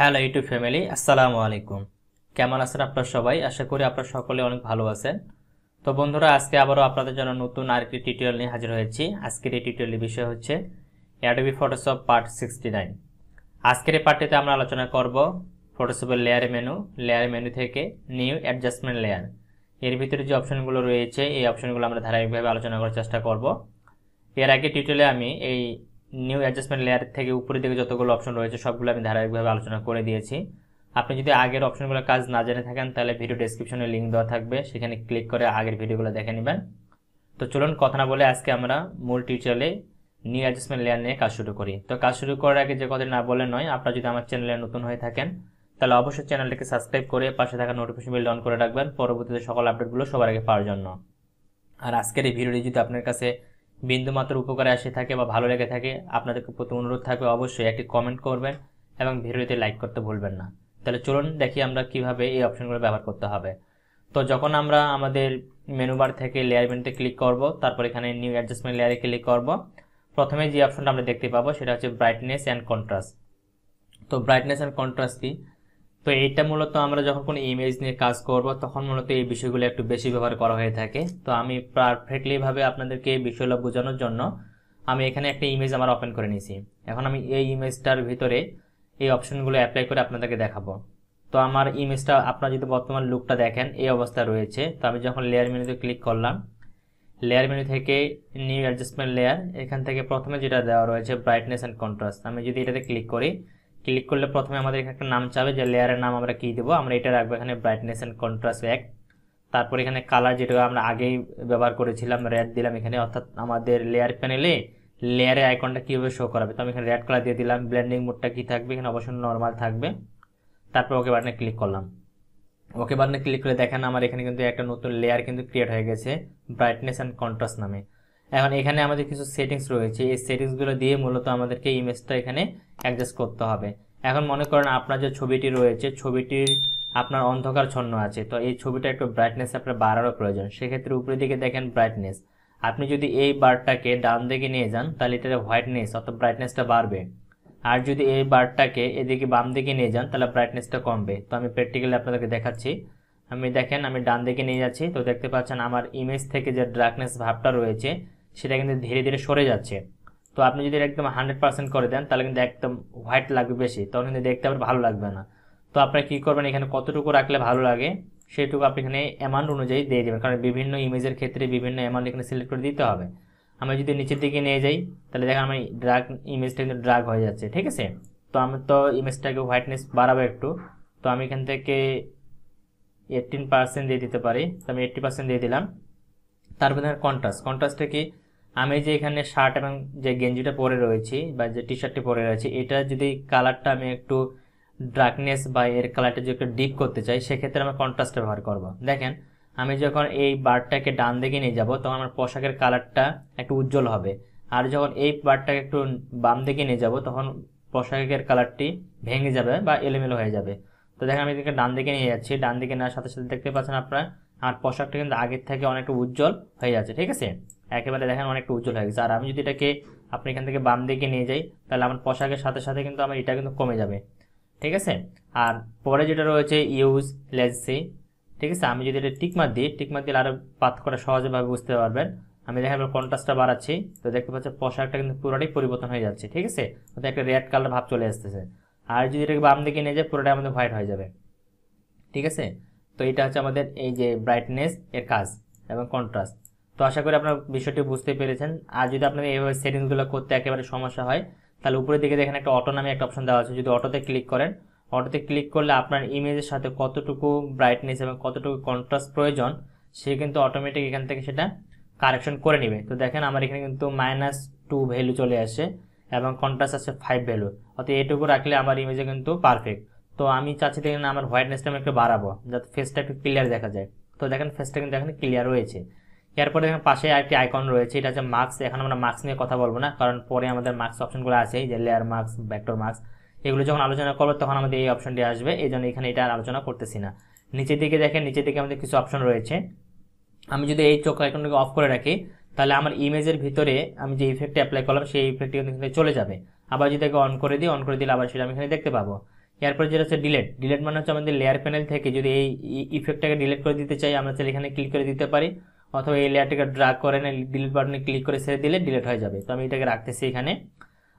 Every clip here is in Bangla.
হ্যালো ইউটিউব ফ্যামিলি আসসালামু আলাইকুম কেমন আছেন আপনার সবাই আশা করি আপনার সকলে অনেক ভালো আছেন তো বন্ধুরা আজকে আবারও আপনাদের জন্য নতুন আরেকটি টিউটোরিয়াল নিয়ে হাজির হয়েছি আজকের এই টিউটোরিয়ালের বিষয় হচ্ছে Adobe Photoshop part sixty nine আজকের এই পার্টিতে আমরা আলোচনা করব ফটোশপের লেয়ার মেনু লেয়ার মেনু থেকে নিউ অ্যাডজাস্টমেন্ট লেয়ার এর ভিতরে যে অপশনগুলো রয়েছে এই অপশনগুলো আমরা ধারাবাহিকভাবে আলোচনা করার চেষ্টা করব এর আগে টিউটোরিয়ালে আমি এই নিউ অ্যাডজাস্টমেন্ট লেয়ার থেকে উপরের দিকে যতগুলো অপশন রয়েছে সবগুলো আমি ধারাবাহিকভাবে আলোচনা করে দিয়েছি আপনি যদি আগের অপশনগুলো কাজ না জেনে থাকেন তাহলে ভিডিও ডেসক্রিপশনে লিঙ্ক দেওয়া থাকবে সেখানে ক্লিক করে আগের ভিডিওগুলো দেখে নেবেন তো চলুন কথা না বলে আজকে আমরা মূল টিউটোরিয়ালে নিউ অ্যাডজাস্টমেন্ট লেয়ার নিয়ে কাজ শুরু করি তো কাজ শুরু করার আগে যে কথা না বলে নয় আপনারা যদি আমার চ্যানেলে নতুন হয়ে থাকেন তাহলে অবশ্যই চ্যানেলটিকে সাবস্ক্রাইব করে পাশে থাকা নোটিফিকেশন বেল অন করে রাখবেন পরবর্তীতে সকল আপডেটগুলো সবার আগে পাওয়ার জন্য আর আজকের এই ভিডিওটি যদি আপনার কাছে বিন্দুমাত্র উপকারে আসে থাকে বা ভালো লেগে থাকে আপনাদের প্রতি অনুরোধ থাকবে অবশ্যই একটি কমেন্ট করবেন এবং ভিডিওতে লাইক করতে ভুলবেন না তাহলে চলুন দেখি আমরা কিভাবে এই অপশনগুলো ব্যবহার করতে হবে তো যখন আমরা আমাদের মেনুবার থেকে লেয়ার মেনুতে ক্লিক করব তারপর এখানে নিউ অ্যাডজাস্টমেন্ট লেয়ারে ক্লিক করব প্রথমে যে অপশনটা আমরা দেখতে পাবো সেটা হচ্ছে ব্রাইটনেস অ্যান্ড কন্ট্রাস্ট তো ব্রাইটনেস অ্যান্ড কন্ট্রাস্ট কি তো এটা মূলত আমরা যখন কোনো ইমেজ নিয়ে কাজ করব তখন মূলত এই বিষয়গুলো একটু বেশি ব্যবহার করা হয়ে থাকে তো আমি পারফেক্টলিভাবে আপনাদেরকে এই বিষয়গুলো বোঝানোর জন্য আমি এখানে একটা ইমেজ আমার ওপেন করে নিয়েছি এখন আমি এই ইমেজটার ভিতরে এই অপশনগুলো অ্যাপ্লাই করে আপনাদেরকে দেখাবো তো আমার ইমেজটা আপনারা যদি বর্তমান লুকটা দেখেন এই অবস্থা রয়েছে তো আমি যখন লেয়ার মেনুতে ক্লিক করলাম লেয়ার মেনু থেকে নিউ অ্যাডজাস্টমেন্ট লেয়ার এখান থেকে প্রথমে যেটা দেওয়া রয়েছে ব্রাইটনেস অ্যান্ড কন্ট্রাস্ট আমি যদি এটাতে ক্লিক করি ক্লিক করলে প্রথমে আমাদের এখানে একটা নাম চাবে যে লেয়ারের নাম আমরা কী দেবো আমরা এটা রাখবো এখানে ব্রাইটনেস অ্যান্ড কন্ট্রাস্ট এক তারপর এখানে কালার যেটা আমরা আগেই ব্যবহার করেছিলাম রেড দিলাম এখানে অর্থাৎ আমাদের লেয়ার প্যানেলে লেয়ারে আইকনটা কীভাবে শো করাবে তো আমি এখানে রেড কালার দিয়ে দিলাম ব্ল্যান্ডিং মোডটা কী থাকবে এখানে অবশ্যই নর্মাল থাকবে তারপর ওকে বাটনে ক্লিক করলাম ওকে বাটনে ক্লিক করে দেখেন আমার এখানে কিন্তু একটা নতুন লেয়ার কিন্তু ক্রিয়েট হয়ে গেছে ব্রাইটনেস অ্যান্ড কন্ট্রাস্ট নামে এখন এখানে আমাদের কিছু সেটিংস রয়েছে এই সেটিংসগুলো দিয়ে মূলত আমাদেরকে ইমেজটা এখানে অ্যাডজাস্ট করতে হবে এখন মনে করেন আপনার যে ছবিটি রয়েছে ছবিটির আপনার অন্ধকার ছন্ন আছে তো এই ছবিটা একটু ব্রাইটনেস আপনার বাড়ানো প্রয়োজন সেক্ষেত্রে উপরের দিকে দেখেন ব্রাইটনেস আপনি যদি এই বারটাকে ডান দিকে নিয়ে যান তাহলে এটাতে হোয়াইটনেস অর্থাৎ ব্রাইটনেসটা বাড়বে আর যদি এই বারটাকে এদিকে বাম দিকে নিয়ে যান তাহলে ব্রাইটনেসটা কমবে তো আমি প্র্যাকটিক্যালি আপনাদেরকে দেখাচ্ছি আমি দেখেন আমি ডান দিকে নিয়ে যাচ্ছি তো দেখতে পাচ্ছেন আমার ইমেজ থেকে যে ডার্কনেস ভাবটা রয়েছে সেটা কিন্তু ধীরে ধীরে সরে যাচ্ছে তো আপনি যদি একদম হান্ড্রেড পার্সেন্ট করে দেন তাহলে কিন্তু একদম হোয়াইট লাগবে বেশি তখন কিন্তু দেখতে আবার ভালো লাগবে না তো আপনারা কী করবেন এখানে কতটুকু রাখলে ভালো লাগে সেটুকু আপনি এখানে অ্যামাউন্ট অনুযায়ী দিয়ে দেবেন কারণ বিভিন্ন ইমেজের ক্ষেত্রে বিভিন্ন অ্যামাউন্ট এখানে সিলেক্ট করে দিতে হবে আমি যদি নিচের দিকে নিয়ে যাই তাহলে দেখেন আমি ড্রাগ ইমেজটা কিন্তু ড্রাগ হয়ে যাচ্ছে ঠিক আছে তো আমি তো ইমেজটাকে হোয়াইটনেস বাড়াবো একটু তো আমি এখান থেকে এইটিন পার্সেন্ট দিয়ে দিতে পারি তো আমি এইট্টি পার্সেন্ট দিয়ে দিলাম তারপরে দেখেন কন্ট্রাস্ট কন্ট্রাস্টটা কি আমি যে এখানে শার্ট এবং যে গেঞ্জিটা পরে রয়েছি বা যে টি শার্টটি পরে রয়েছি এটা যদি কালারটা আমি একটু ডার্কনেস বা এর কালারটা যদি একটু ডিপ করতে চাই সেক্ষেত্রে আমি কন্ট্রাস্ট ব্যবহার করব দেখেন আমি যখন এই বারটাকে ডান দিকে নিয়ে যাব তখন আমার পোশাকের কালারটা একটু উজ্জ্বল হবে আর যখন এই বারটাকে একটু বাম দিকে নিয়ে যাব তখন পোশাকের কালারটি ভেঙে যাবে বা এলোমেলো হয়ে যাবে তো দেখেন আমি এদিকে ডান দিকে নিয়ে যাচ্ছি ডান দিকে নেওয়ার সাথে সাথে দেখতে পাচ্ছেন আপনারা আমার পোশাকটা কিন্তু আগের থেকে অনেকটা উজ্জ্বল হয়ে যাচ্ছে ঠিক আছে একেবারে দেখেন অনেকটা উজ্জ্বল হয়ে গেছে আর আমি যদি এটাকে আপনি এখান থেকে বাম দিকে নিয়ে যাই তাহলে আমার পোশাকের সাথে সাথে কিন্তু আমার এটা কিন্তু কমে যাবে ঠিক আছে আর পরে যেটা রয়েছে ইউজ লেজসি ঠিক আছে আমি যদি এটা টিকমার দিই টিকমার দিলে আরও পাত করা সহজেভাবে বুঝতে পারবেন আমি দেখেন কন্ট্রাস্টটা বাড়াচ্ছি তো দেখতে পাচ্ছি পোশাকটা কিন্তু পুরোটাই পরিবর্তন হয়ে যাচ্ছে ঠিক আছে ওতে একটা রেড কালার ভাব চলে আসতেছে আর যদি এটাকে বাম দিকে নিয়ে যায় পুরোটাই আমাদের হোয়াইট হয়ে যাবে ঠিক আছে তো এটা হচ্ছে আমাদের এই যে ব্রাইটনেস এর কাজ এবং কন্ট্রাস্ট তো আশা করি আপনার বিষয়টি বুঝতে পেরেছেন আর যদি আপনার এইভাবে সেটিংসগুলো করতে একেবারে সমস্যা হয় তাহলে উপরের দিকে দেখেন একটা অটো নামে একটা অপশন দেওয়া আছে যদি অটোতে ক্লিক করেন অটোতে ক্লিক করলে আপনার ইমেজের সাথে কতটুকু ব্রাইটনেস এবং কতটুকু কন্ট্রাস্ট প্রয়োজন সে কিন্তু অটোমেটিক এখান থেকে সেটা কারেকশন করে নেবে তো দেখেন আমার এখানে কিন্তু মাইনাস টু ভ্যালু চলে আসে এবং কন্ট্রাস্ট আছে ফাইভ ভ্যালু অর্থাৎ এটুকু রাখলে আমার ইমেজে কিন্তু পারফেক্ট তো আমি চাচ্ছি দেখেন আমার হোয়াইটনেসটা আমি একটু বাড়াবো যাতে ফেসটা একটু ক্লিয়ার দেখা যায় তো দেখেন ফেসটা কিন্তু এখানে ক্লিয়ার রয়েছে এরপরে দেখেন পাশে আরেকটি আইকন রয়েছে এটা হচ্ছে মার্কস এখন আমরা মার্কস নিয়ে কথা বলবো না কারণ পরে আমাদের মার্কস অপশনগুলো আছে যে লেয়ার মার্কস ব্যাকটোর মার্কস এগুলো যখন আলোচনা করবো তখন আমাদের এই অপশনটি আসবে এই জন্য এখানে এটা আর আলোচনা করতেছি না নিচের দিকে দেখেন নিচের দিকে আমাদের কিছু অপশন রয়েছে আমি যদি এই চোখ আইকনটাকে অফ করে রাখি তাহলে আমার ইমেজের ভিতরে আমি যে ইফেক্টটি অ্যাপ্লাই করলাম সেই ইফেক্টটি কিন্তু চলে যাবে আবার যদি একে অন করে দিই অন করে দিলে আবার সেটা আমি এখানে দেখতে পাবো এরপরে যেটা হচ্ছে ডিলেট ডিলেট মানে হচ্ছে আমাদের লেয়ার প্যানেল থেকে যদি এই ইফেক্টটাকে ডিলেট করে দিতে চাই আমরা তাহলে এখানে ক্লিক করে দিতে পারি অথবা এই লেয়ারটাকে ড্রাগ করেন ডিলিট বাটনে ক্লিক করে ছেড়ে দিলে ডিলিট হয়ে যাবে তো আমি এটাকে রাখতেছি এখানে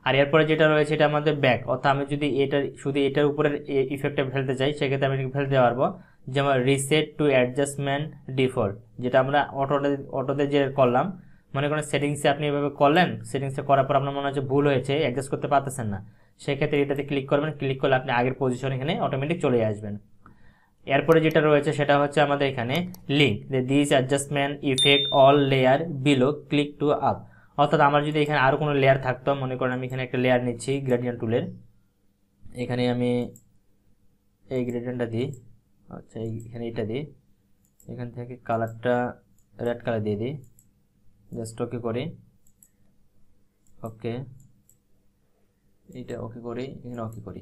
আর এরপরে যেটা রয়েছে এটা আমাদের ব্যাক অর্থাৎ আমি যদি এটার শুধু এটার উপরে ইফেক্টটা ফেলতে চাই সেক্ষেত্রে আমি ফেলতে পারবো যেমন রিসেট টু অ্যাডজাস্টমেন্ট ডিফল্ট যেটা আমরা অটোতে অটোতে যে করলাম মনে করেন সেটিংসে আপনি এভাবে করলেন সেটিংসে করার পর আপনার মনে হচ্ছে ভুল হয়েছে অ্যাডজাস্ট করতে পারতেছেন না সেক্ষেত্রে এটাতে ক্লিক করবেন ক্লিক করলে আপনি আগের পজিশন এখানে অটোমেটিক চলে আসবেন এরপরে যেটা রয়েছে সেটা হচ্ছে আমাদের এখানে link this adjustment effect all layer below click to up অর্থাৎ আমার যদি এখানে আরও কোনো লেয়ার থাকতো মনে করেন আমি এখানে একটা লেয়ার নিচ্ছি গ্রেডিয়ান টুলের এখানে আমি এই গ্রেডিয়ানটা দিই আচ্ছা এখানে এটা দিই এখান থেকে কালারটা রেড কালার দিয়ে দিই জাস্ট ওকে করি ওকে এটা ওকে করি এখানে ওকে করি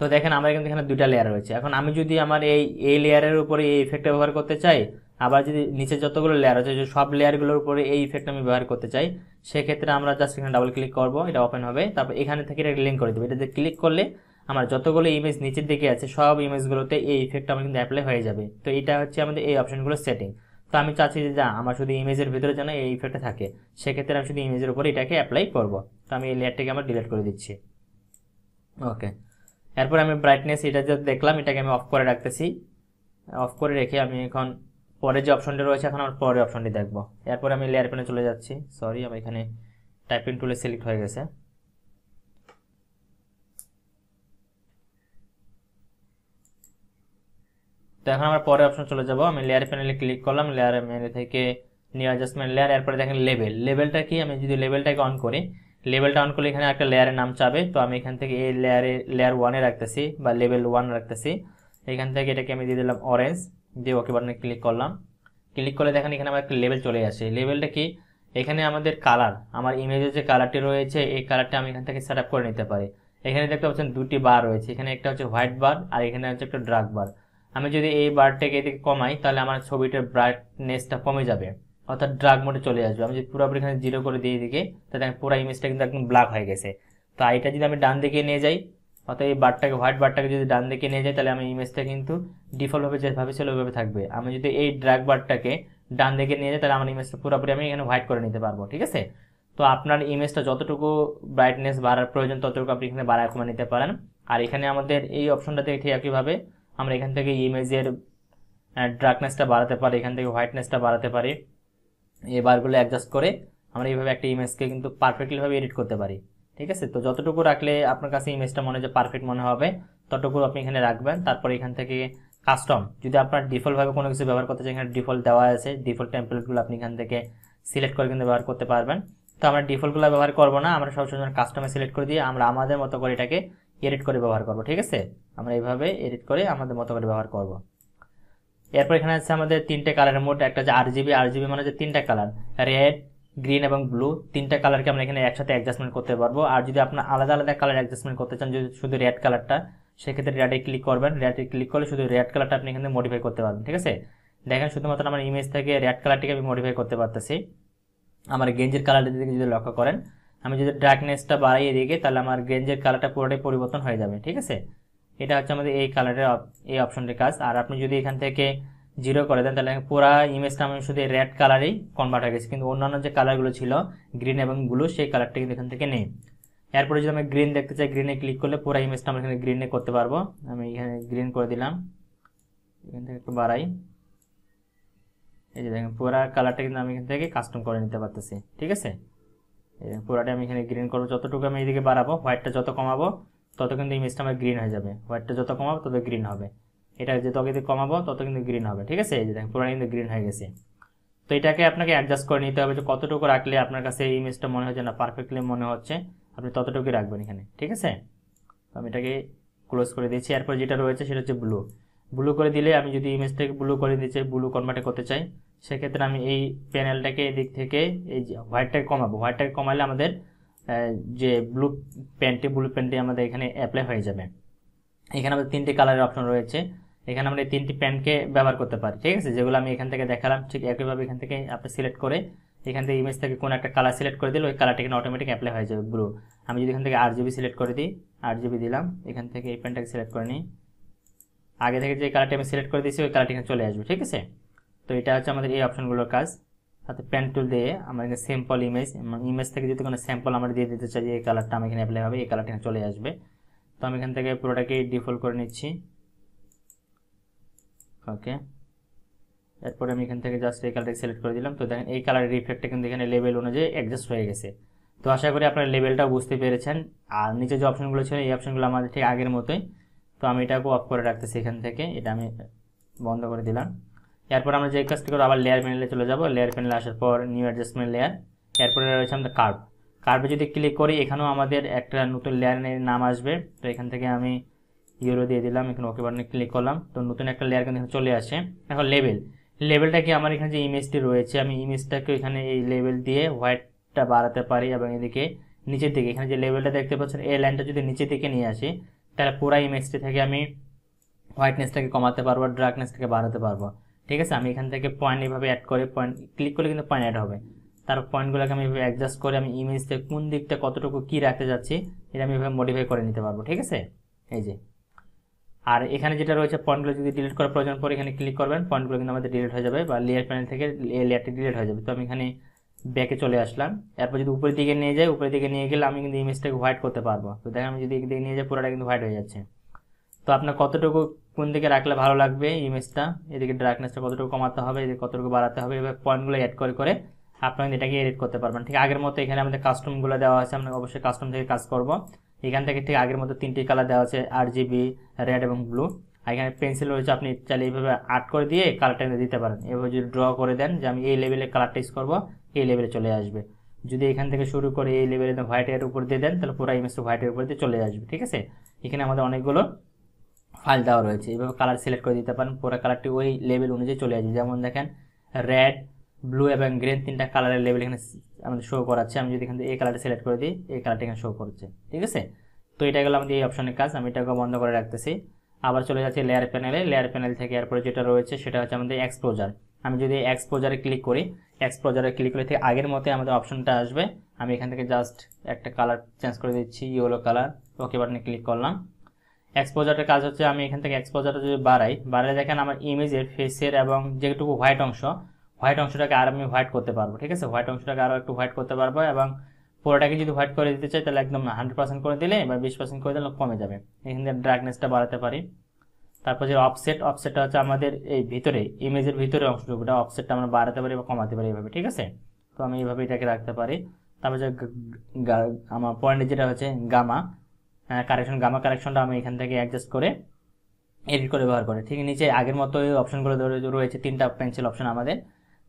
তো দেখেন আমার কিন্তু এখানে দুটা লেয়ার রয়েছে এখন আমি যদি আমার এই এই লেয়ারের উপরে এই ইফেক্টটা ব্যবহার করতে চাই আবার যদি নিচে যতগুলো লেয়ার আছে সব লেয়ারগুলোর উপরে এই ইফেক্ট আমি ব্যবহার করতে চাই সেক্ষেত্রে আমরা জাস্ট এখানে ডাবল ক্লিক করবো এটা ওপেন হবে তারপর এখানে থেকে এটা লিঙ্ক করে দেবো এটাতে ক্লিক করলে আমার যতগুলো ইমেজ নিচের দিকে আছে সব ইমেজগুলোতে এই ইফেক্ট আমার কিন্তু অ্যাপ্লাই হয়ে যাবে তো এটা হচ্ছে আমাদের এই অপশনগুলো সেটিং তো আমি চাচ্ছি যে যা আমার শুধু ইমেজের ভিতরে যেন এই ইফেক্টটা থাকে সেক্ষেত্রে আমি শুধু ইমেজের উপরে এটাকে অ্যাপ্লাই করবো তো আমি এই লেয়ারটাকে আমার ডিলিট করে দিচ্ছি ওকে এরপর আমি ব্রাইটনেস এটা যে দেখলাম এটাকে আমি অফ করে রাখতেছি অফ করে রেখে আমি এখন পরে যে অপশনটা রয়েছে এখন আমার পরের অপশনটি দেখবো এরপর আমি লেয়ার পেনে চলে যাচ্ছি সরি আমার এখানে টাইপিং টুলে সিলেক্ট হয়ে গেছে তো এখন আমার পরের অপশন চলে যাব আমি লেয়ার প্যানেলে ক্লিক করলাম লেয়ার প্যানেল থেকে নিউ অ্যাডজাস্টমেন্ট লেয়ার এরপরে দেখেন লেভেল লেভেলটা কি আমি যদি লেভেলটাকে অন করি লেভেলটা অন করলে এখানে একটা লেয়ারের নাম চাবে তো আমি এখান থেকে এই লেয়ারে লেয়ার ওয়ানে রাখতেছি বা লেভেল ওয়ান রাখতেছি এখান থেকে এটাকে আমি দিয়ে দিলাম অরেঞ্জ দিয়ে ওকে বাটনে ক্লিক করলাম ক্লিক করলে দেখেন এখানে আমার একটা লেভেল চলে আসে লেভেলটা কি এখানে আমাদের কালার আমার ইমেজের যে কালারটি রয়েছে এই কালারটা আমি এখান থেকে সেট আপ করে নিতে পারি এখানে দেখতে পাচ্ছেন দুটি বার রয়েছে এখানে একটা হচ্ছে হোয়াইট বার আর এখানে হচ্ছে একটা ড্রাক বার আমি যদি এই বারটাকে এদিকে কমাই তাহলে আমার ছবিটার ব্রাইটনেসটা কমে যাবে অর্থাৎ ড্রাগ মোডে চলে আসবে আমি যদি পুরোপুরি এখানে জিরো করে দিয়ে দিকে তাহলে পুরো ইমেজটা কিন্তু একদম ব্ল্যাক হয়ে গেছে তো এইটা যদি আমি ডান দিকে নিয়ে যাই অর্থাৎ এই বারটাকে হোয়াইট বারটাকে যদি ডান দিকে নিয়ে যাই তাহলে আমি ইমেজটা কিন্তু ডিফল্টভাবে যেভাবে ছিল ওইভাবে থাকবে আমি যদি এই ড্রাগ বারটাকে ডান দিকে নিয়ে যাই তাহলে আমার ইমেজটা পুরোপুরি আমি এখানে হোয়াইট করে নিতে পারবো ঠিক আছে তো আপনার ইমেজটা যতটুকু ব্রাইটনেস বাড়ার প্রয়োজন ততটুকু আপনি এখানে বাড়ায় কমে নিতে পারেন আর এখানে আমাদের এই অপশনটাতে ঠিক একইভাবে আমরা এখান থেকে ইমেজের ড্রাকনেসটা বাড়াতে পারি এখান থেকে হোয়াইটনেসটা বাড়াতে পারি এই বারগুলো অ্যাডজাস্ট করে আমরা এইভাবে একটা ইমেজকে কিন্তু পারফেক্টলিভাবে এডিট করতে পারি ঠিক আছে তো যতটুকু রাখলে আপনার কাছে ইমেজটা মনে যে পারফেক্ট মনে হবে ততটুকু আপনি এখানে রাখবেন তারপর এখান থেকে কাস্টম যদি আপনার ডিফল্টভাবে কোনো কিছু ব্যবহার করতে চান এখানে ডিফল্ট দেওয়া আছে ডিফল্ট টেম্পলেটগুলো আপনি এখান থেকে সিলেক্ট করে কিন্তু ব্যবহার করতে পারবেন তো আমরা ডিফল্টগুলো ব্যবহার করবো না আমরা সবসময় কাস্টমে সিলেক্ট করে দিয়ে আমরা আমাদের মতো করে এটাকে এডিট করে ব্যবহার করব ঠিক আছে আমরা এইভাবে এডিট করে আমাদের মতো করে ব্যবহার করব এরপর এখানে আছে আমাদের তিনটে কালারের মোট একটা আর জিবি আর জিবি মানে যে তিনটা কালার রেড গ্রিন এবং ব্লু তিনটা কালারকে আমরা এখানে একসাথে অ্যাডজাস্টমেন্ট করতে পারবো আর যদি আপনার আলাদা আলাদা কালার অ্যাডজাস্টমেন্ট করতে চান যদি শুধু রেড কালারটা সেক্ষেত্রে রেডে ক্লিক করবেন রেডে ক্লিক করলে শুধু রেড কালারটা আপনি এখানে মডিফাই করতে পারবেন ঠিক আছে দেখেন শুধুমাত্র আমার ইমেজ থেকে রেড কালারটিকে আমি মডিফাই করতে পারতেছি আমার গেঞ্জের কালারটা দিকে যদি লক্ষ্য করেন আমি যদি ডার্কনেসটা বাড়িয়ে দিকে তাহলে আমার গেঞ্জের কালারটা পুরোটাই পরিবর্তন হয়ে যাবে ঠিক আছে এটা হচ্ছে আমাদের এই কালারের এই অপশনটির কাজ আর আপনি যদি এখান থেকে জিরো করে দেন তাহলে পুরো ইমেজটা আমি শুধু রেড কালারেই কনভার্ট হয়ে গেছে কিন্তু অন্যান্য যে কালারগুলো ছিল গ্রিন এবং ব্লু সেই কালারটা কিন্তু এখান থেকে নেই এরপরে যদি আমি গ্রিন দেখতে চাই গ্রিনে ক্লিক করলে পুরো ইমেজটা আমরা এখানে গ্রিনে করতে পারবো আমি এখানে গ্রিন করে দিলাম এখান থেকে একটু বাড়াই এই যে দেখেন পুরো কালারটা কিন্তু আমি এখান থেকে কাস্টম করে নিতে পারতেছি ঠিক আছে এই দেখেন পুরাটা আমি এখানে গ্রিন করবো যতটুকু আমি এদিকে বাড়াবো হোয়াইটটা যত কমাবো তত কিন্তু ইমেজটা আমার গ্রিন হয়ে যাবে হোয়াইটটা যত কমাবো তত গ্রিন হবে এটা যত কিন্তু কমাবো তত কিন্তু গ্রিন হবে ঠিক আছে এই যে দেখেন পুরো কিন্তু গ্রিন হয়ে গেছে তো এটাকে আপনাকে অ্যাডজাস্ট করে নিতে হবে যে কতটুকু রাখলে আপনার কাছে এই ইমেজটা মনে হচ্ছে না পারফেক্টলি মনে হচ্ছে আপনি ততটুকুই রাখবেন এখানে ঠিক আছে তো আমি এটাকে ক্লোজ করে দিয়েছি এরপর যেটা রয়েছে সেটা হচ্ছে ব্লু ব্লু করে দিলে আমি যদি ইমেজটাকে ব্লু করে দিতে চাই ব্লু কনভার্টে করতে চাই সেক্ষেত্রে আমি এই প্যানেলটাকে এদিক থেকে এই যে হোয়াইটটাকে কমাবো হোয়াইটটাকে কমালে আমাদের যে ব্লু প্যান্টটি ব্লু প্যান্টটি আমাদের এখানে অ্যাপ্লাই হয়ে যাবে এখানে আমাদের তিনটে কালারের অপশন রয়েছে এখানে আমরা এই তিনটি প্যানকে ব্যবহার করতে পারি ঠিক আছে যেগুলো আমি এখান থেকে দেখালাম ঠিক একইভাবে এখান থেকে আপনি সিলেক্ট করে এখান থেকে ইমেজ থেকে কোনো একটা কালার সিলেক্ট করে দিলে ওই কালারটা এখানে অটোমেটিক অ্যাপ্লাই হয়ে যাবে ব্লু আমি যদি এখান থেকে আট জিবি সিলেক্ট করে দিই আট জিবি দিলাম এখান থেকে এই প্যানটাকে সিলেক্ট করে নিই আগে থেকে যে কালারটি আমি সিলেক্ট করে দিয়েছি ওই কালারটি এখানে চলে আসবে ঠিক আছে তো এটা হচ্ছে আমাদের এই অপশনগুলোর কাজ তাতে প্যান টুল দিয়ে আমরা এখানে স্যাম্পল ইমেজ ইমেজ থেকে যদি কোনো স্যাম্পল আমরা দিয়ে দিতে চাই এই কালারটা আমি এখানে অ্যাপ্লাই হবে এই কালারটা এখানে চলে আসবে তো আমি এখান থেকে পুরোটাকে ডিফল্ট করে নিচ্ছি ওকে এরপরে আমি এখান থেকে জাস্ট এই কালারটাকে সিলেক্ট করে দিলাম তো দেখেন এই কালারের রিফ্লেক্টটা কিন্তু এখানে লেভেল অনুযায়ী অ্যাডজাস্ট হয়ে গেছে তো আশা করি আপনারা লেভেলটা বুঝতে পেরেছেন আর নিচে যে অপশনগুলো ছিল এই অপশনগুলো আমাদের ঠিক আগের মতোই তো আমি এটাকে অফ করে রাখতেছি এখান থেকে এটা আমি বন্ধ করে দিলাম এরপর আমরা যে কাজটি করবো আবার লেয়ার প্যানেলে চলে যাব লেয়ার প্যানেলে আসার পর নিউ অ্যাডজাস্টমেন্ট লেয়ার এরপরে রয়েছে আমাদের কার্ভ কার্ভে যদি ক্লিক করি এখানেও আমাদের একটা নতুন লেয়ারের নাম আসবে তো এখান থেকে আমি ইউরো দিয়ে দিলাম এখানে ওকে বাটনে ক্লিক করলাম তো নতুন একটা লেয়ার কিন্তু চলে আসে এখন লেবেল কি আমার এখানে যে ইমেজটি রয়েছে আমি ইমেজটাকে এখানে এই লেবেল দিয়ে হোয়াইটটা বাড়াতে পারি এবং এদিকে নিচের দিকে এখানে যে লেবেলটা দেখতে পাচ্ছেন এই লাইনটা যদি নিচের দিকে নিয়ে আসি তাহলে পুরো ইমেজটি থেকে আমি হোয়াইটনেসটাকে কমাতে পারবো ডার্কনেসটাকে বাড়াতে পারবো ঠিক আছে আমি এখান থেকে পয়েন্ট এভাবে অ্যাড করে পয়েন্ট ক্লিক করলে কিন্তু পয়েন্ট অ্যাড হবে তার পয়েন্টগুলোকে আমি এভাবে অ্যাডজাস্ট করে আমি ইমেজতে কোন দিকটা কতটুকু কী রাখতে যাচ্ছি এটা আমি এভাবে মডিফাই করে নিতে পারবো ঠিক আছে এই যে আর এখানে যেটা রয়েছে পয়েন্টগুলো যদি ডিলিট করার প্রয়োজন পরে এখানে ক্লিক করবেন পয়েন্টগুলো কিন্তু আমাদের ডিলিট হয়ে যাবে বা লেয়ার প্যানেল থেকে লেয়ারটি ডিলিট হয়ে যাবে তো আমি এখানে ব্যাকে চলে আসলাম এরপর যদি উপরের দিকে নিয়ে যাই উপরের দিকে নিয়ে গেলে আমি কিন্তু ইমেজটাকে হোয়াইট করতে পারবো তো দেখেন আমি যদি এদিকে নিয়ে যাই পুরোটা কিন্তু হোয়াইট হয়ে যাচ্ছে তো আপনার কতটুকু কোন দিকে রাখলে ভালো লাগবে ইমেজটা এদিকে ডার্কনেসটা কতটুকু কমাতে হবে এদিকে কতটুকু বাড়াতে হবে এবার পয়েন্টগুলো অ্যাড করে করে আপনারা এটাকে এডিট করতে পারবেন ঠিক আগের মতো এখানে আমাদের কাস্টমগুলো দেওয়া আছে আমরা অবশ্যই কাস্টম থেকে কাজ করবো এখান থেকে ঠিক আগের মতো তিনটি কালার দেওয়া আছে আর জিবি রেড এবং ব্লু আর এখানে পেন্সিল রয়েছে আপনি চাইলে এইভাবে আর্ট করে দিয়ে কালারটা এনে দিতে পারেন এভাবে যদি ড্র করে দেন যে আমি এই লেভেলে কালারটা ইউজ করবো এই লেভেলে চলে আসবে যদি এখান থেকে শুরু করে এই লেভেলে হোয়াইটের উপর দিয়ে দেন তাহলে পুরো ইমেজটা হোয়াইটের উপর দিয়ে চলে আসবে ঠিক আছে এখানে আমাদের অনেকগুলো ফাইল দেওয়া রয়েছে এভাবে কালার সিলেক্ট করে দিতে পারেন পুরো কালারটি ওই লেভেল অনুযায়ী চলে আসবে যেমন দেখেন রেড ব্লু এবং গ্রিন তিনটা কালারের লেভেল এখানে আমাদের শো করাচ্ছে আমি যদি এখান থেকে এই কালারটা সিলেক্ট করে দিই এই কালারটা এখানে শো করছে ঠিক আছে তো এটা গেলো আমাদের এই অপশনের কাজ আমি এটাকে বন্ধ করে রাখতেছি আবার চলে যাচ্ছি লেয়ার প্যানেলে লেয়ার প্যানেল থেকে এরপরে যেটা রয়েছে সেটা হচ্ছে আমাদের এক্সপোজার আমি যদি এক্সপোজারে ক্লিক করি এক্সপোজারে ক্লিক করে থেকে আগের মতো আমাদের অপশনটা আসবে আমি এখান থেকে জাস্ট একটা কালার চেঞ্জ করে দিচ্ছি ইয়েলো কালার ওকে বাটনে ক্লিক করলাম এক্সপোজারের কাজ হচ্ছে আমি এখান থেকে এক্সপোজারটা যদি বাড়াই বাড়ালে দেখেন আমার ইমেজের ফেসের এবং যেটুকু হোয়াইট অংশ হোয়াইট অংশটাকে আর আমি হোয়াইট করতে পারবো ঠিক আছে হোয়াইট অংশটাকে আরও একটু হোয়াইট করতে পারবো এবং পুরোটাকে যদি হোয়াইট করে দিতে চাই তাহলে একদম হান্ড্রেড পার্সেন্ট করে দিলে বা বিশ পার্সেন্ট করে দিলে কমে যাবে এখান থেকে ডার্কনেসটা বাড়াতে পারি তারপর যে অফসেট অফসেটটা হচ্ছে আমাদের এই ভিতরে ইমেজের ভিতরে অংশটুকুটা অফসেটটা আমরা বাড়াতে পারি বা কমাতে পারি এভাবে ঠিক আছে তো আমি এইভাবে এটাকে রাখতে পারি তারপর যে আমার পয়েন্টে যেটা হচ্ছে গামা কারেকশন গামা কারেকশনটা আমি এখান থেকে অ্যাডজাস্ট করে এডিট করে ব্যবহার করে ঠিক নিচে আগের মতো অপশনগুলো রয়েছে তিনটা পেন্সিল অপশন আমাদের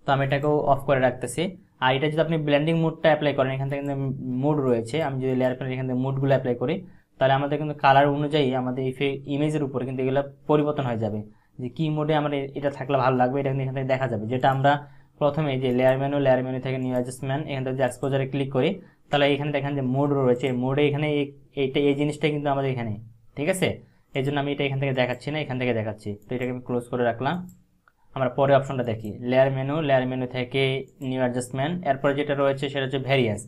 তো আমি এটাকেও অফ করে রাখতেছি আর এটা যদি আপনি ব্ল্যান্ডিং মুডটা অ্যাপ্লাই করেন এখান থেকে কিন্তু মুড রয়েছে আমি যদি লেয়ার প্যানের এখান থেকে মুডগুলো অ্যাপ্লাই করি তাহলে আমাদের কিন্তু কালার অনুযায়ী আমাদের ফে ইমেজের উপরে কিন্তু এগুলো পরিবর্তন হয়ে যাবে যে কী মোডে আমার এটা থাকলে ভালো লাগবে এটা কিন্তু এখান থেকে দেখা যাবে যেটা আমরা প্রথমে যে লেয়ার মেনু লেয়ার মেনু থেকে নিউ অ্যাডজাস্টমেন্ট এখান থেকে যে এক্সপোজারে ক্লিক করি তাহলে এখানে দেখেন যে মোড রয়েছে মোডে এখানে এইটা এই জিনিসটা কিন্তু আমাদের এখানে ঠিক আছে এই জন্য আমি এটা এখান থেকে দেখাচ্ছি না এখান থেকে দেখাচ্ছি তো এটাকে আমি ক্লোজ করে রাখলাম আমরা পরে অপশনটা দেখি লেয়ার মেনু লেয়ার মেনু থেকে নিউ অ্যাডজাস্টমেন্ট এরপরে যেটা রয়েছে সেটা হচ্ছে ভ্যারিয়েন্স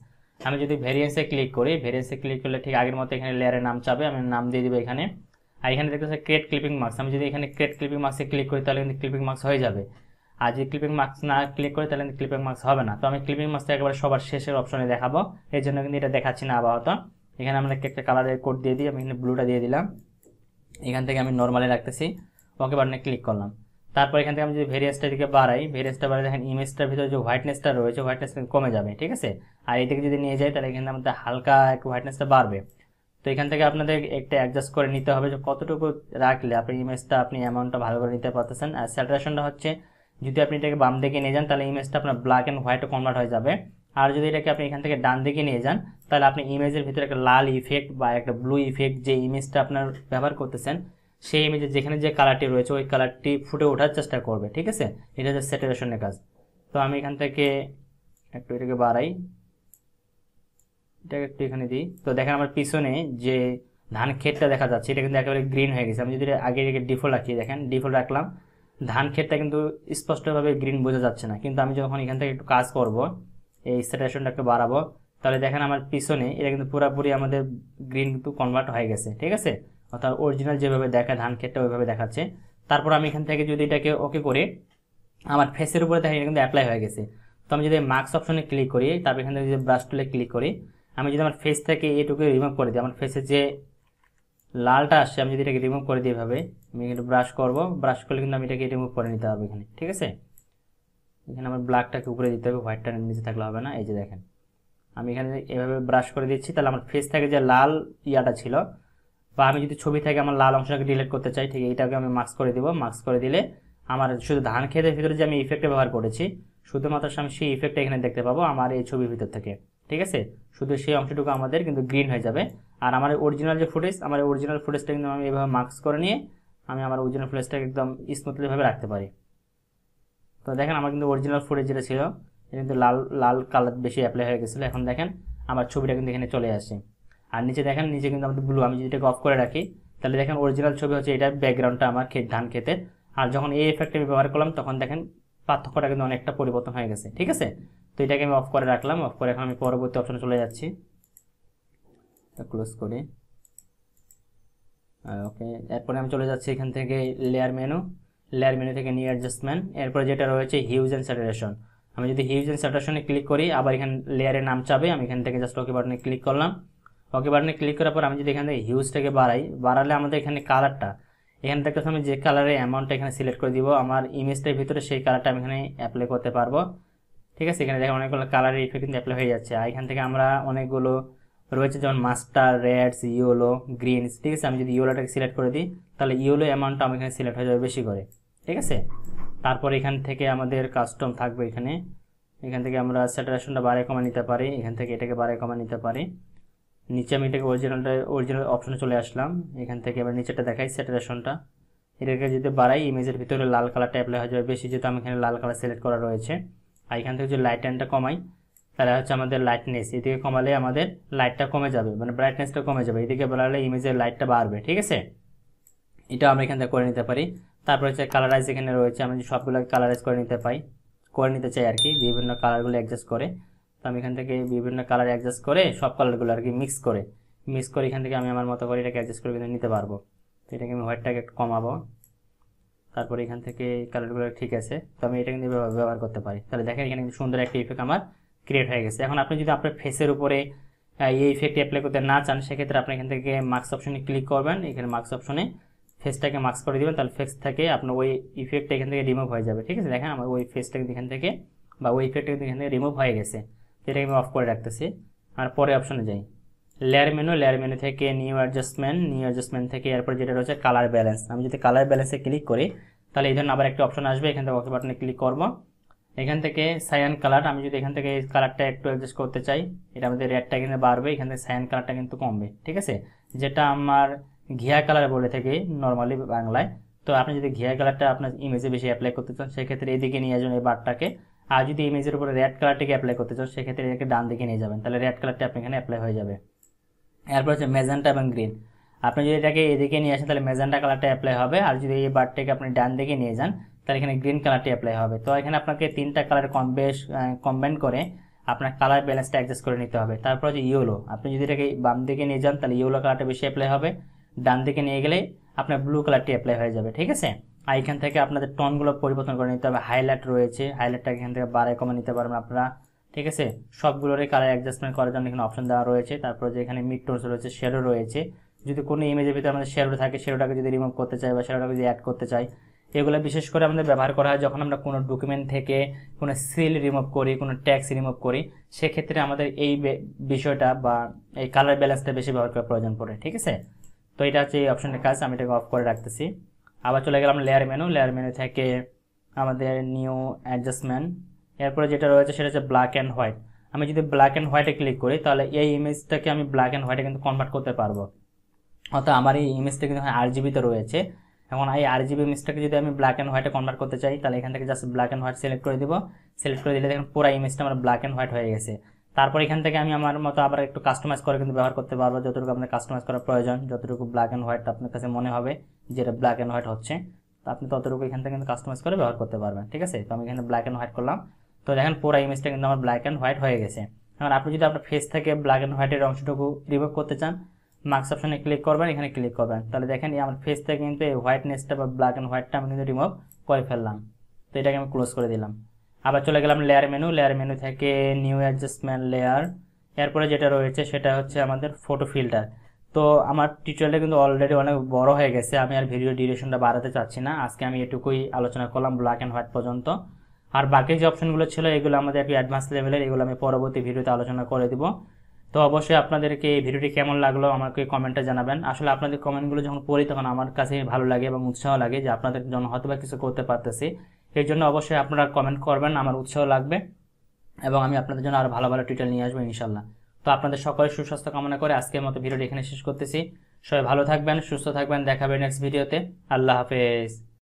আমি যদি ভ্যারিয়েন্সে ক্লিক করি ভ্যারিয়েন্সে ক্লিক করলে ঠিক আগের মতো এখানে লেয়ারের নাম চাবে আমি নাম দিয়ে দেবো এখানে আর এখানে দেখতে ক্রেট ক্রিয়েট ক্লিপিং মার্কস আমি যদি এখানে ক্রেট ক্লিপিং মার্কসে ক্লিক করি তাহলে কিন্তু ক্লিপিং মার্কস হয়ে যাবে আর যদি ক্লিপিং মার্কস না ক্লিক করি তাহলে কিন্তু ক্লিপিং মার্কস হবে না তো আমি ক্লিপিং মার্কসটা একবারে সবার শেষের অপশনে দেখাবো এর জন্য কিন্তু এটা দেখাচ্ছি না আপাতত এখানে আমরা একটা কালারের কোড দিয়ে দিই আমি এখানে ব্লুটা দিয়ে দিলাম এখান থেকে আমি নর্মালি রাখতেছি ওকে বাটনে ক্লিক করলাম তারপর এখান থেকে আমি যদি ভেরিয়েন্সটা দিকে বাড়াই ভেরিয়েন্সটা বাড়াই দেখেন ইমেজটার ভিতরে যে হোয়াইটনেসটা রয়েছে হোয়াইটনেস কমে যাবে ঠিক আছে আর এদিকে যদি নিয়ে যাই তাহলে এখানে আমাদের হালকা এক হোয়াইটনেসটা বাড়বে তো এখান থেকে আপনাদের একটা অ্যাডজাস্ট করে নিতে হবে যে কতটুকু রাখলে আপনি ইমেজটা আপনি অ্যামাউন্টটা ভালো করে নিতে পারতেছেন আর স্যাটারেশনটা হচ্ছে যদি আপনি এটাকে বাম দিকে নিয়ে যান তাহলে ইমেজটা আপনার ব্ল্যাক অ্যান্ড হোয়াইটও কনভার্ট হয়ে যাবে আর যদি এটাকে আপনি এখান থেকে ডান দিকে নিয়ে যান তাহলে আপনি ইমেজের ভিতরে একটা লাল ইফেক্ট বা একটা ব্লু ইফেক্ট যে ইমেজটা আপনার ব্যবহার করতেছেন সেই ইমেজে যেখানে যে কালারটি রয়েছে ওই কালারটি ফুটে ওঠার চেষ্টা করবে ঠিক আছে এটা হচ্ছে স্যাটুরেশনের কাজ তো আমি এখান থেকে একটু এটাকে বাড়াই এটাকে একটু এখানে দিই তো দেখেন আমার পিছনে যে ধান ক্ষেতটা দেখা যাচ্ছে এটা কিন্তু একেবারে গ্রিন হয়ে গেছে আমি যদি আগে এটাকে ডিফল্ট রাখি দেখেন ডিফল্ট রাখলাম ধান ক্ষেতটা কিন্তু স্পষ্টভাবে গ্রিন বোঝা যাচ্ছে না কিন্তু আমি যখন এখান থেকে একটু কাজ করব এই স্যাটুরেশনটা একটু বাড়াবো তাহলে দেখেন আমার পিছনে এটা কিন্তু পুরোপুরি আমাদের গ্রিন কিন্তু কনভার্ট হয়ে গেছে ঠিক আছে অর্থাৎ অরিজিনাল যেভাবে দেখা ধান ক্ষেতটা ওইভাবে দেখাচ্ছে তারপর আমি এখান থেকে যদি এটাকে ওকে করে আমার ফেসের উপরে দেখা কিন্তু অ্যাপ্লাই হয়ে গেছে তো আমি যদি মার্কস অপশনে ক্লিক করি তারপর এখান থেকে যদি ব্রাশ টুলে ক্লিক করি আমি যদি আমার ফেস থেকে এটুকু রিমুভ করে দিই আমার ফেসের যে লালটা আসছে আমি যদি এটাকে রিমুভ করে দিই এভাবে আমি কিন্তু ব্রাশ করবো ব্রাশ করলে কিন্তু আমি এটাকে রিমুভ করে নিতে হবে এখানে ঠিক আছে এখানে আমার ব্ল্যাকটাকে উপরে দিতে হবে হোয়াইটটা নিচে থাকলে হবে না এই যে দেখেন আমি এখানে এভাবে ব্রাশ করে দিচ্ছি তাহলে আমার ফেস থেকে যে লাল ইয়াটা ছিল বা আমি যদি ছবি থেকে আমার লাল অংশটাকে ডিলিট করতে চাই ঠিক এইটাকে আমি মাস্ক করে দেবো মাস্ক করে দিলে আমার শুধু ধান খেতের ভিতরে যে আমি ইফেক্ট ব্যবহার করেছি শুধুমাত্র আমি সেই ইফেক্টটা এখানে দেখতে পাবো আমার এই ছবির ভিতর থেকে ঠিক আছে শুধু সেই অংশটুকু আমাদের কিন্তু গ্রিন হয়ে যাবে আর আমার অরিজিনাল যে ফুটেজ আমার অরিজিনাল ফুটেজটা কিন্তু আমি এভাবে মাস্ক করে নিয়ে আমি আমার অরিজিনাল ফুটেজটাকে একদম স্মুথলিভাবে রাখতে পারি তো দেখেন আমার কিন্তু অরিজিনাল ফুটেজ যেটা ছিল কিন্তু লাল লাল কালার বেশি অ্যাপ্লাই হয়ে গেছিলো এখন দেখেন আমার ছবিটা কিন্তু এখানে চলে আসে আর নিচে দেখেন নিচে কিন্তু আমাদের ব্লু আমি যদি এটাকে অফ করে রাখি তাহলে দেখেন অরিজিনাল ছবি হচ্ছে এটার ব্যাকগ্রাউন্ডটা আমার ধান ক্ষেতের আর যখন এই এফেক্ট আমি ব্যবহার করলাম তখন দেখেন পার্থক্যটা কিন্তু অনেকটা পরিবর্তন হয়ে গেছে ঠিক আছে তো এটাকে আমি অফ করে রাখলাম অফ করে এখন আমি পরবর্তী অপশানে চলে যাচ্ছি ক্লোজ করি ওকে এরপরে আমি চলে যাচ্ছি এখান থেকে লেয়ার মেনু লেয়ার মেনু থেকে নিয়ে অ্যাডজাস্টমেন্ট এরপরে যেটা রয়েছে হিউজ অ্যান্ড স্যাটারেশন আমি যদি হিউজ অ্যান্ড স্যাটারেশনে ক্লিক করি আবার এখানে লেয়ারের নাম চাবে আমি এখান থেকে জাস্ট ওকে বাটনে ক্লিক করলাম ওকে বাটনে ক্লিক করার পর আমি যদি এখান থেকে হিউজটাকে বাড়াই বাড়ালে আমাদের এখানে কালারটা এখানে দেখতেছি আমি যে কালারের অ্যামাউন্টটা এখানে সিলেক্ট করে দিব আমার ইমেজটার ভিতরে সেই কালারটা আমি এখানে অ্যাপ্লাই করতে পারবো ঠিক আছে এখানে দেখো অনেকগুলো কালারের ইফেক্ট কিন্তু অ্যাপ্লাই হয়ে যাচ্ছে আর এখান থেকে আমরা অনেকগুলো রয়েছে যেমন মাস্টার রেডস ইয়োলো গ্রিনস ঠিক আছে আমি যদি ইওলোটাকে সিলেক্ট করে দিই তাহলে ইয়োলো অ্যামাউন্টটা আমার এখানে সিলেক্ট হয়ে যাবে বেশি করে ঠিক আছে তারপর এখান থেকে আমাদের কাস্টম থাকবে এখানে এখান থেকে আমরা স্যাটারেশনটা বাড়ে কমা নিতে পারি এখান থেকে এটাকে বাড়ে কমা নিতে পারি নিচে আমি এটাকে অরিজিনালটা অরিজিনাল অপশনে চলে আসলাম এখান থেকে এবার নিচেটা দেখাই স্যাটারেশনটা এটাকে যদি বাড়াই ইমেজের ভিতরে লাল কালার ট্যাবলে হয়ে যাবে বেশি যেহেতু আমি এখানে লাল কালার সিলেক্ট করা রয়েছে আর এখান থেকে যদি লাইট টাইনটা কমাই তাহলে হচ্ছে আমাদের লাইটনেস এদিকে কমালে আমাদের লাইটটা কমে যাবে মানে ব্রাইটনেসটা কমে যাবে এদিকে বাড়ালে ইমেজের লাইটটা বাড়বে ঠিক আছে এটা আমরা এখান থেকে করে নিতে পারি তারপরে হচ্ছে কালারাইজ এখানে রয়েছে আমি সবগুলোকে কালারাইজ করে নিতে পাই করে নিতে চাই আর কি বিভিন্ন কালারগুলো অ্যাডজাস্ট করে আমি এখান থেকে বিভিন্ন কালার অ্যাডজাস্ট করে সব কালারগুলো আর কি মিক্স করে মিক্স করে এখান থেকে আমি আমার মতো করে এটাকে অ্যাডজাস্ট করে কিন্তু নিতে পারবো তো এটাকে আমি হোয়াইটটাকে একটু কমাবো তারপরে এখান থেকে কালারগুলো ঠিক আছে তো আমি এটা কিন্তু ব্যবহার করতে পারি তাহলে দেখেন এখানে কিন্তু সুন্দর একটা ইফেক্ট আমার ক্রিয়েট হয়ে গেছে এখন আপনি যদি আপনার ফেসের উপরে এই ইফেক্ট অ্যাপ্লাই করতে না চান সেক্ষেত্রে আপনি এখান থেকে মার্কস অপশনে ক্লিক করবেন এখানে মার্কস অপশনে ফেসটাকে মাস্ক করে দেবেন তাহলে ফেস থেকে আপনার ওই ইফেক্টটা এখান থেকে রিমুভ হয়ে যাবে ঠিক আছে দেখেন আমার ওই ফেসটা এখান থেকে বা ওই ইফেক্টটা এখান থেকে রিমুভ হয়ে গেছে এটাকে আমি অফ করে রাখতেছি আর পরে অপশনে যাই লেয়ার মেনু লেয়ার মেনু থেকে নিউ অ্যাডজাস্টমেন্ট নিউ অ্যাডজাস্টমেন্ট থেকে এরপর যেটা রয়েছে কালার ব্যালেন্স আমি যদি কালার ব্যালেন্সে ক্লিক করি তাহলে এই ধরনের আবার একটা অপশন আসবে এখান থেকে ওকে বাটনে ক্লিক করব এখান থেকে সায়ান কালার আমি যদি এখান থেকে কালারটা একটু অ্যাডজাস্ট করতে চাই এটা আমাদের রেডটা কিন্তু বাড়বে এখান থেকে সায়ান কালারটা কিন্তু কমবে ঠিক আছে যেটা আমার ঘিয়া কালার বলে থাকে নর্মালি বাংলায় তো আপনি যদি ঘিয়া কালারটা আপনার ইমেজে বেশি অ্যাপ্লাই করতে চান সেক্ষেত্রে এদিকে নিয়ে আসুন এই বারটাকে আর যদি ইমেজের উপরে রেড কালারটিকে অ্যাপ্লাই করতে চাও সেক্ষেত্রে এটাকে ডান দিকে নিয়ে যাবেন তাহলে রেড কালারটি আপনি এখানে অ্যাপ্লাই হয়ে যাবে এরপর হচ্ছে মেজেন্টা এবং গ্রিন আপনি যদি এটাকে এদিকে নিয়ে আসেন তাহলে মেজেন্টা কালারটা অ্যাপ্লাই হবে আর যদি এই বারটাকে আপনি ডান দিকে নিয়ে যান তাহলে এখানে গ্রিন কালারটি অ্যাপ্লাই হবে তো এখানে আপনাকে তিনটা কালার কম্বেশ কম্বাইন করে আপনার কালার ব্যালেন্সটা অ্যাডজাস্ট করে নিতে হবে তারপর হচ্ছে ইয়েলো আপনি যদি এটাকে বাম দিকে নিয়ে যান তাহলে ইয়েলো কালারটা বেশি অ্যাপ্লাই হবে ডান দিকে নিয়ে গেলে আপনার ব্লু কালারটি অ্যাপ্লাই হয়ে যাবে ঠিক আছে আর এখান থেকে আপনাদের টনগুলো পরিবর্তন করে নিতে হবে হাইলাইট রয়েছে হাইলাইটটা এখান থেকে বাড়ায় কমে নিতে পারবেন আপনারা ঠিক আছে সবগুলোরই কালার অ্যাডজাস্টমেন্ট করার জন্য এখানে অপশন দেওয়া রয়েছে তারপরে যে এখানে মিড টোনস রয়েছে শেরো রয়েছে যদি কোনো ইমেজের ভিতরে আমাদের শেরো থাকে শেরোটাকে যদি রিমুভ করতে চাই বা শেডোটাকে যদি অ্যাড করতে চাই এগুলো বিশেষ করে আমাদের ব্যবহার করা হয় যখন আমরা কোনো ডকুমেন্ট থেকে কোনো সিল রিমুভ করি কোনো ট্যাক্স রিমুভ করি সেক্ষেত্রে আমাদের এই বিষয়টা বা এই কালার ব্যালেন্সটা বেশি ব্যবহার করার প্রয়োজন পড়ে ঠিক আছে তো এটা হচ্ছে এই অপশনের কাজ আমি এটাকে অফ করে রাখতেছি আবার চলে গেলাম লেয়ার মেনু লেয়ার মেনু থেকে আমাদের নিউ অ্যাডজাস্টমেন্ট এরপরে যেটা রয়েছে সেটা হচ্ছে ব্ল্যাক অ্যান্ড হোয়াইট আমি যদি ব্ল্যাক অ্যান্ড হোয়াইটে ক্লিক করি তাহলে এই ইমেজটাকে আমি ব্ল্যাক অ্যান্ড হোয়াইটে কিন্তু কনভার্ট করতে পারবো অর্থাৎ আমার এই ইমেজটা কিন্তু আর জিবিতে রয়েছে এখন এই আর জিবি ইমেজটাকে যদি আমি ব্ল্যাক অ্যান্ড হোয়াইটে কনভার্ট করতে চাই তাহলে এখান থেকে just black and white select করে দিব সিলেক্ট করে দিলে দেখুন পুরো ইমেজটা আমার ব্ল্যাক অ্যান্ড হোয়াইট হয়ে গেছে তারপর এখান থেকে আমি আমার মতো আবার একটু কাস্টমাইজ করে কিন্তু ব্যবহার করতে পারবো যতটুকু আপনার কাস্টমাইজ করার প্রয়োজন যতটুকু ব্ল্যাক অ্যান্ড হোয়াইট আপনার কাছে মনে হবে যেটা ব্ল্যাক অ্যান্ড হোয়াইট হচ্ছে তো আপনি ততটুকু এখান থেকে কিন্তু কাস্টমাইজ করে ব্যবহার করতে পারবেন ঠিক আছে তো আমি এখানে ব্ল্যাক অ্যান্ড হোয়াইট করলাম তো দেখেন পুরো ইমেজটা কিন্তু আমার ব্ল্যাক অ্যান্ড হোয়াইট হয়ে গেছে এখন আপনি যদি আপনার ফেস থেকে ব্ল্যাক অ্যান্ড হোয়াইটের অংশটুকু রিমুভ করতে চান মাস্ক অপশনে ক্লিক করবেন এখানে ক্লিক করবেন তাহলে দেখেন আমার ফেস থেকে কিন্তু এই হোয়াইটনেসটা বা ব্ল্যাক অ্যান্ড হোয়াইটটা আমি কিন্তু রিমুভ করে ফেললাম তো এটাকে আমি ক্লোজ করে দিলাম আবার চলে গেলাম লেয়ার মেনু লেয়ার মেনু থেকে নিউ অ্যাডজাস্টমেন্ট লেয়ার এরপরে যেটা রয়েছে সেটা হচ্ছে আমাদের ফটো ফিল্টার তো আমার টিউটোরিয়ালটা কিন্তু অলরেডি অনেক বড় হয়ে গেছে আমি আর ভিডিও ডিউরেশনটা বাড়াতে চাচ্ছি না আজকে আমি এটুকুই আলোচনা করলাম ব্ল্যাক অ্যান্ড হোয়াইট পর্যন্ত আর বাকি যে অপশনগুলো ছিল এগুলো আমাদের একটু অ্যাডভান্স লেভেলের এগুলো আমি পরবর্তী ভিডিওতে আলোচনা করে দিব তো অবশ্যই আপনাদেরকে এই ভিডিওটি কেমন লাগলো আমাকে কমেন্টে জানাবেন আসলে আপনাদের কমেন্টগুলো যখন পড়ি তখন আমার কাছে ভালো লাগে এবং উৎসাহ লাগে যে আপনাদের জন্য হয়তো বা কিছু করতে পারতেছি সেই জন্য অবশ্যই আপনারা কমেন্ট করবেন আমার উৎসাহ লাগবে এবং আমি আপনাদের জন্য আরও ভালো ভালো টিটেল নিয়ে আসবো ইনশাল্লাহ তো আপনাদের সকলের সুস্বাস্থ্য কামনা করে আজকের মতো ভিডিওটি এখানে শেষ করতেছি সবাই ভালো থাকবেন সুস্থ থাকবেন দেখাবে নেক্সট ভিডিওতে আল্লাহ হাফেজ